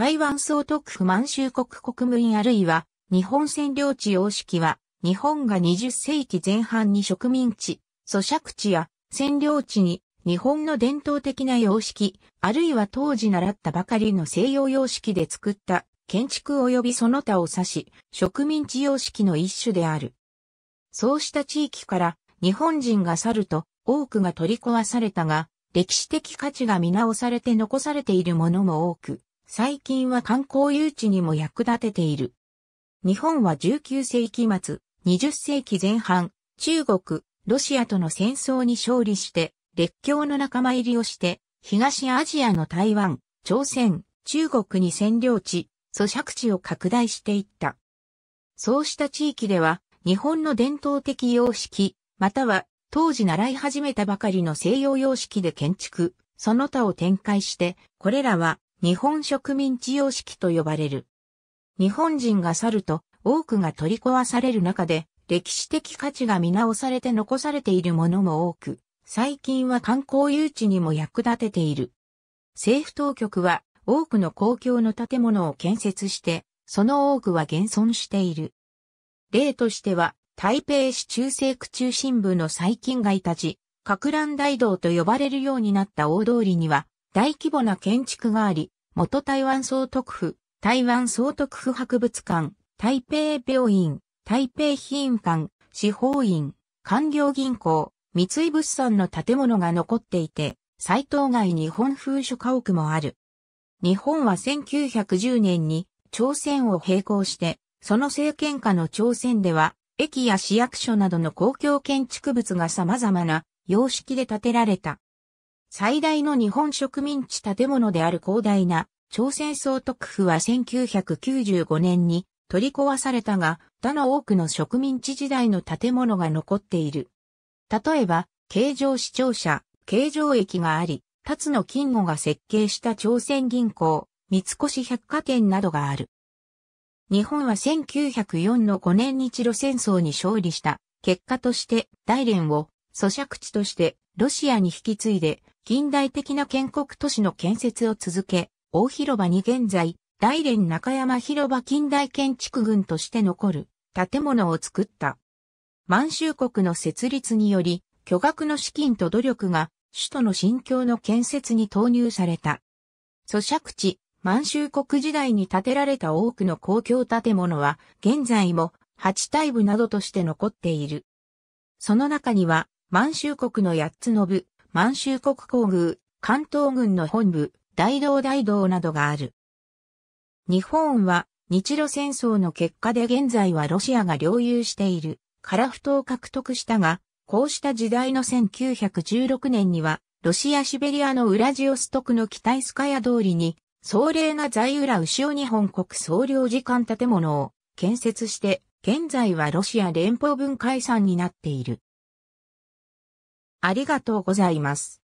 台湾総督府満州国国務院あるいは、日本占領地様式は、日本が20世紀前半に植民地、租借地や占領地に日本の伝統的な様式、あるいは当時習ったばかりの西洋様式で作った建築及びその他を指し、植民地様式の一種である。そうした地域から日本人が去ると多くが取り壊されたが、歴史的価値が見直されて残されているものも多く、最近は観光誘致にも役立てている。日本は19世紀末、20世紀前半、中国、ロシアとの戦争に勝利して、列強の仲間入りをして、東アジアの台湾、朝鮮、中国に占領地、租借地を拡大していった。そうした地域では、日本の伝統的様式、または当時習い始めたばかりの西洋様式で建築、その他を展開して、これらは日本植民地様式と呼ばれる。日本人が去ると多くが取り壊される中で歴史的価値が見直されて残されているものも多く、最近は観光誘致にも役立てている。政府当局は多くの公共の建物を建設して、その多くは現存している。例としては、台北市中西区中心部の最近街たち、格乱大道と呼ばれるようになった大通りには、大規模な建築があり、元台湾総督府、台湾総督府博物館、台北病院、台北品員館、司法院、官僚銀行、三井物産の建物が残っていて、斎藤街日本風書家屋もある。日本は1910年に朝鮮を並行して、その政権下の朝鮮では、駅や市役所などの公共建築物が様々な様式で建てられた。最大の日本植民地建物である広大な朝鮮総督府は1995年に取り壊されたが、他の多くの植民地時代の建物が残っている。例えば、京城市庁舎、京城駅があり、立野金吾が設計した朝鮮銀行、三越百貨店などがある。日本は1904の5年日露戦争に勝利した結果として大連を咀嚼地としてロシアに引き継いで近代的な建国都市の建設を続け、大広場に現在、大連中山広場近代建築群として残る建物を作った。満州国の設立により、巨額の資金と努力が首都の新京の建設に投入された。咀嚼地、満州国時代に建てられた多くの公共建物は、現在も八大部などとして残っている。その中には、満州国の八つの部、満州国皇宮、関東軍の本部、大道大道などがある。日本は日露戦争の結果で現在はロシアが領有している、樺太を獲得したが、こうした時代の1916年には、ロシアシベリアのウラジオストクの北イスカヤ通りに、壮麗な在浦潮日本国総領事館建物を建設して、現在はロシア連邦文化遺産になっている。ありがとうございます。